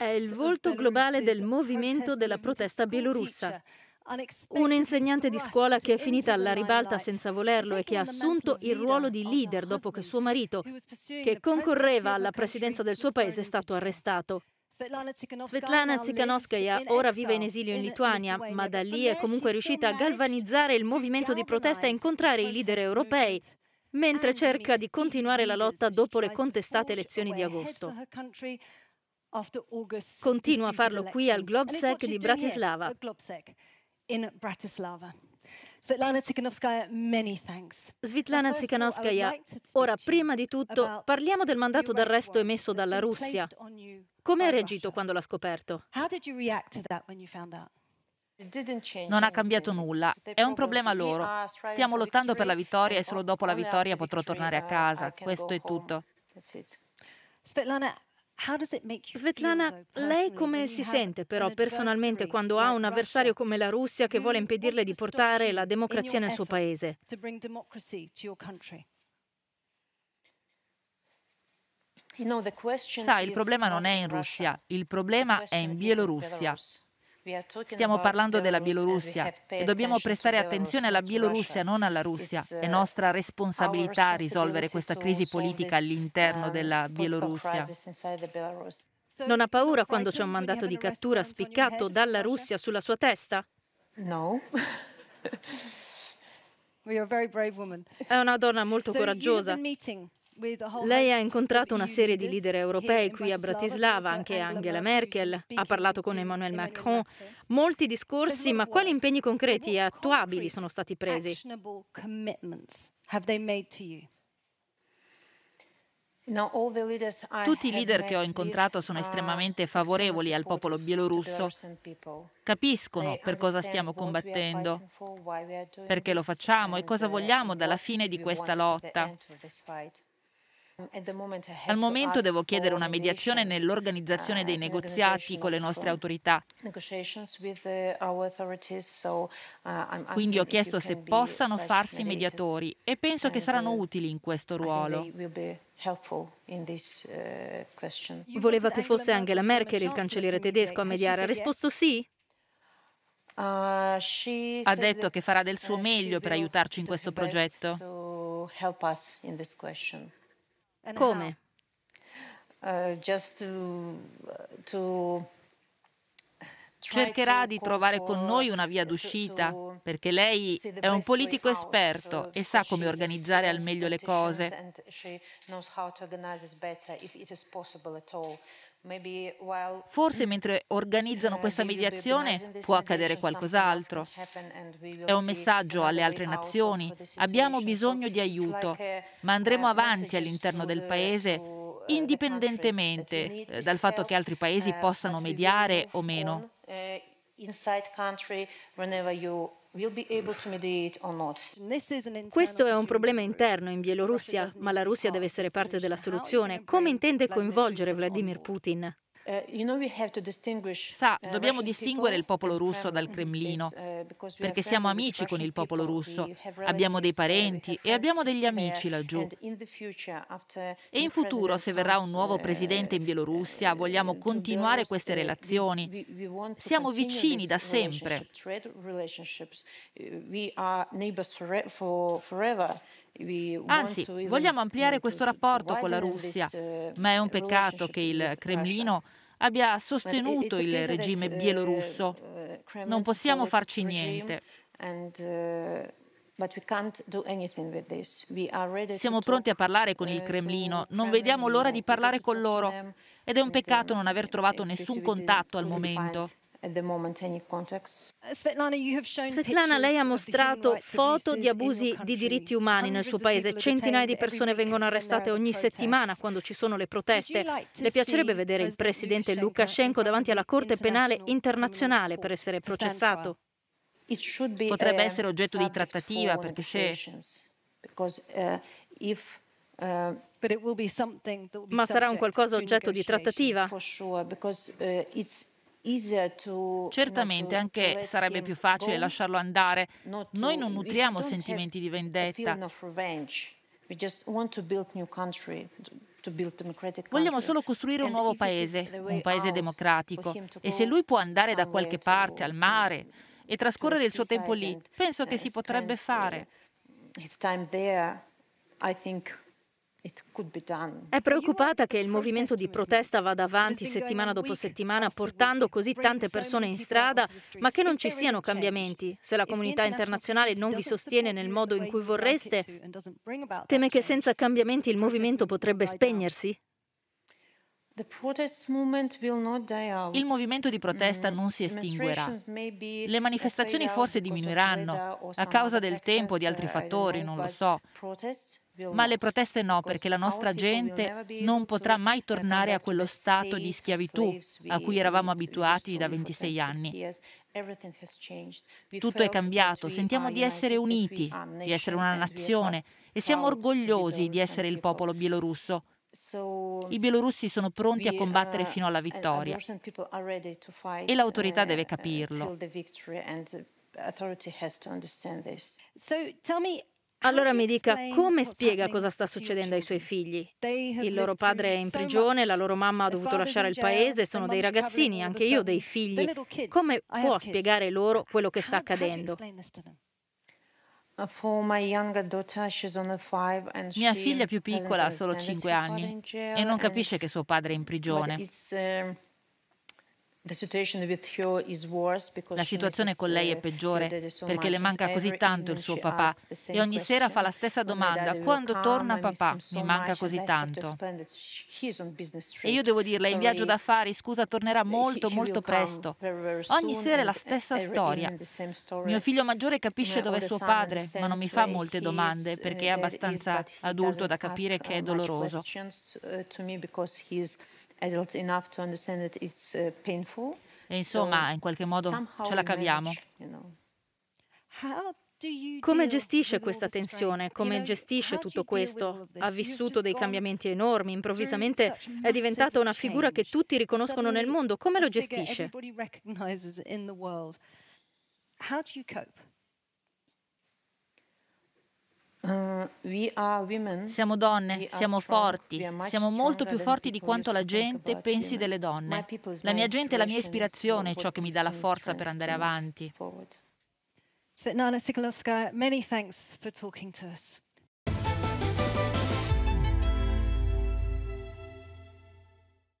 È il volto globale del movimento della protesta bielorussa. Un'insegnante di scuola che è finita alla ribalta senza volerlo e che ha assunto il ruolo di leader dopo che suo marito, che concorreva alla presidenza del suo paese, è stato arrestato. Svetlana Tsikhanouskaya ora vive in esilio in Lituania, ma da lì è comunque riuscita a galvanizzare il movimento di protesta e incontrare i leader europei, mentre cerca di continuare la lotta dopo le contestate elezioni di agosto. Continua a farlo qui al Globsec di Bratislava. Svetlana Tsikhanouskaya, ora prima di tutto parliamo del mandato d'arresto emesso dalla Russia. Come ha reagito quando l'ha scoperto? Non ha cambiato nulla, è un problema loro. Stiamo lottando per la vittoria e solo dopo la vittoria potrò tornare a casa, questo è tutto. Svetlana, lei come si sente però personalmente quando ha un avversario come la Russia che vuole impedirle di portare la democrazia nel suo paese? Sa, il problema non è in Russia, il problema è in Bielorussia. Stiamo parlando della Bielorussia e dobbiamo prestare attenzione alla Bielorussia, non alla Russia. È uh, nostra responsabilità risolvere questa crisi politica all'interno uh, della Bielorussia. Non ha paura quando c'è un mandato di cattura spiccato dalla Russia sulla sua testa? No. È una donna molto coraggiosa. Lei ha incontrato una serie di leader europei qui a Bratislava, anche Angela Merkel, ha parlato con Emmanuel Macron. Molti discorsi, ma quali impegni concreti e attuabili sono stati presi? Tutti i leader che ho incontrato sono estremamente favorevoli al popolo bielorusso. Capiscono per cosa stiamo combattendo, perché lo facciamo e cosa uh, vogliamo dalla fine di questa lotta. Al momento devo chiedere una mediazione nell'organizzazione uh, dei negoziati con le nostre autorità. Uh, Quindi ho chiesto se possano farsi mediatori e penso che saranno uh, utili in questo ruolo. Voleva che fosse Angela Merkel, il cancelliere tedesco, a mediare. Ha risposto sì? Ha detto che farà del suo meglio per aiutarci in questo progetto. in eh, Come? Uh, just to, to cioè cioè cercherà di trovare con noi una via cioè, d'uscita, perché lei è un politico esperto e sa come organizzare al meglio le cose. Forse mentre organizzano uh, questa mediazione può accadere qualcos'altro. È un messaggio alle altre nazioni. Abbiamo bisogno di aiuto, ma andremo avanti all'interno del Paese uh, indipendentemente dal fatto che altri Paesi uh, possano mediare o meno. Eh, Questo è un problema interno in Bielorussia, ma la Russia deve essere parte della soluzione. Come intende coinvolgere Vladimir Putin? Eh, Sa, eh, dobbiamo distinguere il popolo russo dal Cremlino, eh, perché siamo amici con il popolo russo, abbiamo dei parenti e abbiamo degli amici laggiù. E in futuro, se verrà un nuovo presidente in Bielorussia, vogliamo continuare queste relazioni. Siamo vicini da sempre. Anzi, vogliamo ampliare questo rapporto con la Russia, uh, ma è un peccato che il Cremlino abbia sostenuto il regime uh, bielorusso. Uh, non possiamo farci niente. Siamo pronti a parlare con il Cremlino, non vediamo l'ora di parlare con loro ed è un peccato non aver trovato nessun contatto al momento. Uh, Svetlana, lei ha mostrato foto di abusi di diritti umani nel suo paese. Centinaia di persone vengono arrestate ogni settimana quando ci sono le proteste. Le piacerebbe vedere il presidente Lukashenko davanti alla Corte Penale Internazionale per essere processato? Potrebbe uh, essere oggetto di trattativa perché se uh, ma sarà un qualcosa oggetto di trattativa? Uh, Certamente anche sarebbe più facile lasciarlo andare. Noi non nutriamo sentimenti di vendetta. Vogliamo solo costruire un nuovo paese, un paese democratico. E se lui può andare da qualche parte, al mare, e trascorrere il suo tempo lì, penso che si potrebbe fare. His time there, I think è preoccupata che il movimento di protesta vada avanti settimana dopo settimana portando così tante persone in strada, ma che non ci siano cambiamenti. Se la comunità internazionale non vi sostiene nel modo in cui vorreste, teme che senza cambiamenti il movimento potrebbe spegnersi? Il movimento di protesta non si estinguerà. Le manifestazioni forse diminuiranno a causa del tempo o di altri fattori, non lo so ma le proteste no, perché la nostra gente non potrà mai tornare a quello stato di schiavitù a cui eravamo abituati da 26 anni. Tutto è cambiato, sentiamo di essere uniti, di essere una nazione e siamo orgogliosi di essere il popolo bielorusso. I bielorussi sono pronti a combattere uh, fino alla vittoria e l'autorità uh, deve capirlo. So tell allora mi dica come spiega cosa sta succedendo ai suoi figli. Il loro padre è in prigione, la loro mamma ha dovuto lasciare il paese, sono dei ragazzini, anche io ho dei figli. Come può spiegare loro quello che sta accadendo? Uh, Mia figlia più piccola ha solo 5 anni e non capisce che suo padre è in prigione. La situazione con lei è uh, peggiore perché le manca così tanto il suo papà e ogni sera fa la stessa domanda, quando torna papà mi manca così tanto. E io devo dirle, è in viaggio d'affari, scusa, tornerà molto molto presto. Ogni sera è la stessa storia. Mio figlio maggiore capisce dove è suo padre, ma non mi fa molte domande perché è uh, abbastanza adulto da capire che è doloroso. Uh, e insomma, in qualche modo ce la caviamo. Come gestisce questa tensione? Come gestisce tutto questo? Ha vissuto dei cambiamenti enormi, improvvisamente è diventata una figura che tutti riconoscono nel mondo. Come lo gestisce? Come lo gestisce? Uh, siamo donne, siamo forti, siamo molto più forti di quanto la gente pensi delle donne. La mia gente è la mia ispirazione, è ciò che mi dà la forza per andare avanti. Svetlana Sikhalovskaya, many thanks for talking to us.